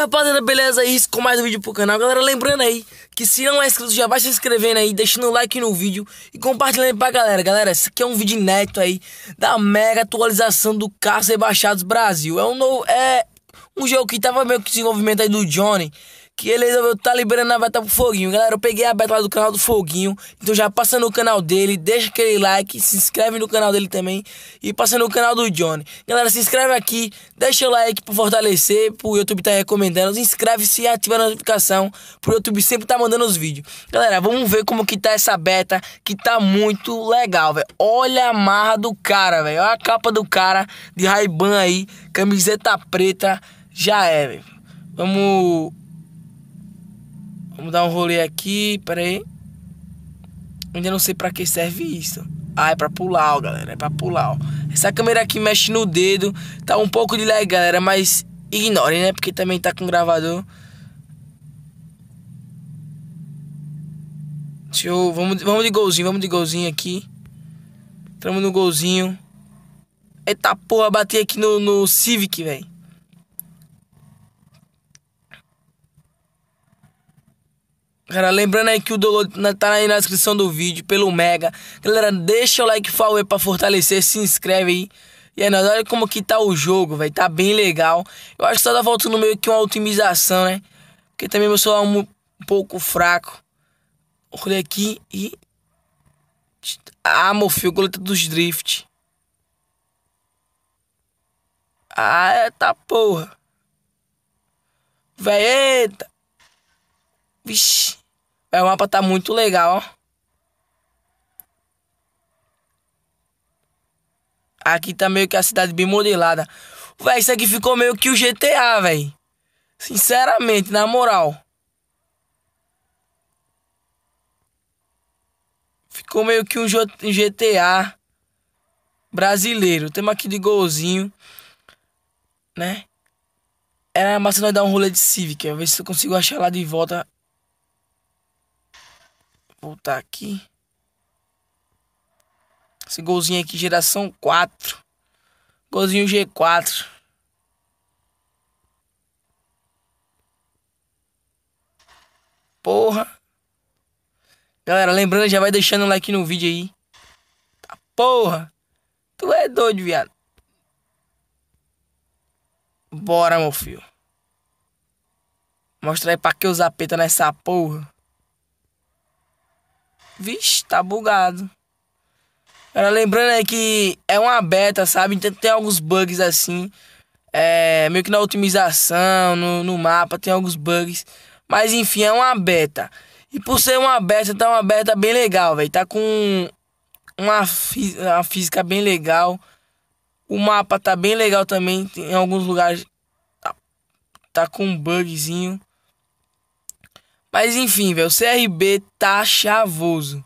Salve rapaziada, beleza? Isso com mais um vídeo pro canal. Galera, lembrando aí que se não é inscrito, já vai se inscrevendo aí, deixando o like no vídeo e compartilhando pra galera. Galera, esse aqui é um vídeo inédito aí da mega atualização do Carros Rebaixados Brasil. É um novo. É um jogo que tava meio que desenvolvimento aí do Johnny que ele resolveu tá liberando a beta pro Foguinho. Galera, eu peguei a beta lá do canal do Foguinho, então já passa no canal dele, deixa aquele like, se inscreve no canal dele também e passa no canal do Johnny. Galera, se inscreve aqui, deixa o like pra fortalecer, pro YouTube tá recomendando, inscreve-se e ativa a notificação pro YouTube sempre tá mandando os vídeos. Galera, vamos ver como que tá essa beta, que tá muito legal, velho. Olha a marra do cara, velho, olha a capa do cara de Ray-Ban aí, camiseta preta, já é, velho. Vamos Vamos dar um rolê aqui, peraí. Ainda não sei pra que serve isso. Ah, é pra pular, ó, galera. É pra pular, ó. Essa câmera aqui mexe no dedo. Tá um pouco de lag, galera, mas ignore, né? Porque também tá com gravador. Deixa eu... Vamos, vamos de golzinho, vamos de golzinho aqui. Entramos no golzinho. Eita porra, bati aqui no, no Civic, velho. Cara, lembrando aí que o download tá aí na descrição do vídeo, pelo Mega. Galera, deixa o like Fauê pra fortalecer, se inscreve aí. E aí, é nós, olha como que tá o jogo, velho. Tá bem legal. Eu acho que só volta tá no meio que uma otimização, né? Porque também meu celular é um, um pouco fraco. Olha aqui e... Ah, meu filho, goleta dos drift. Ah, é, tá porra. Véi, eita. Vixi. O é mapa tá muito legal, ó. Aqui tá meio que a cidade bem modelada. Véi, isso aqui ficou meio que o GTA, véi. Sinceramente, na moral. Ficou meio que um GTA brasileiro. Temos aqui de golzinho, né? Era massa nós dar um rolê de Civic. Ver se eu consigo achar lá de volta voltar tá aqui. Esse golzinho aqui, geração 4. Golzinho G4. Porra. Galera, lembrando, já vai deixando um like no vídeo aí. Tá porra. Tu é doido, viado. Bora, meu filho. Mostra aí pra que usar peta nessa porra. Vixe, tá bugado. Cara, lembrando aí que é uma beta, sabe? Então tem alguns bugs assim. É, meio que na otimização, no, no mapa, tem alguns bugs. Mas enfim, é uma beta. E por ser uma beta, tá uma beta bem legal, velho. Tá com uma, uma física bem legal. O mapa tá bem legal também. em alguns lugares tá, tá com um bugzinho. Mas enfim, velho, o CRB tá chavoso.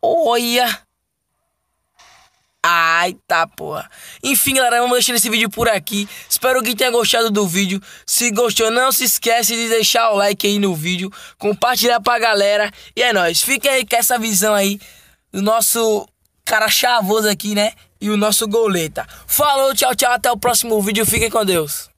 Olha! Ai, tá, porra. Enfim, galera, vamos deixar esse vídeo por aqui. Espero que tenha gostado do vídeo. Se gostou, não se esquece de deixar o like aí no vídeo. Compartilhar pra galera. E é nóis. Fiquem aí com essa visão aí do nosso cara chavoso aqui, né? E o nosso goleta. Falou, tchau, tchau. Até o próximo vídeo. Fiquem com Deus.